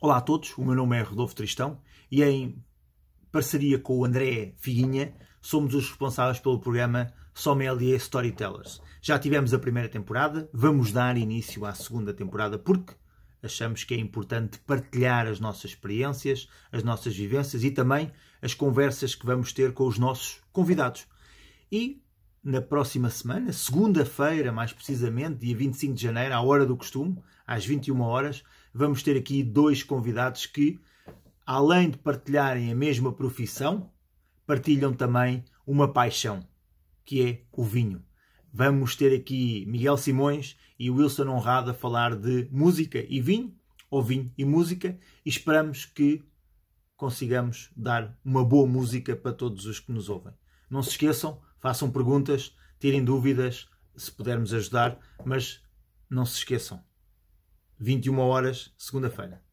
Olá a todos, o meu nome é Rodolfo Tristão e em parceria com o André Figuinha somos os responsáveis pelo programa Sommelier Storytellers. Já tivemos a primeira temporada, vamos dar início à segunda temporada porque achamos que é importante partilhar as nossas experiências, as nossas vivências e também as conversas que vamos ter com os nossos convidados. E na próxima semana, segunda-feira, mais precisamente, dia 25 de janeiro, à hora do costume, às 21 horas, vamos ter aqui dois convidados que, além de partilharem a mesma profissão, partilham também uma paixão, que é o vinho. Vamos ter aqui Miguel Simões e Wilson Honrado a falar de música e vinho, ou vinho e música, e esperamos que consigamos dar uma boa música para todos os que nos ouvem. Não se esqueçam, Façam perguntas, tirem dúvidas, se pudermos ajudar, mas não se esqueçam. 21 horas, segunda-feira.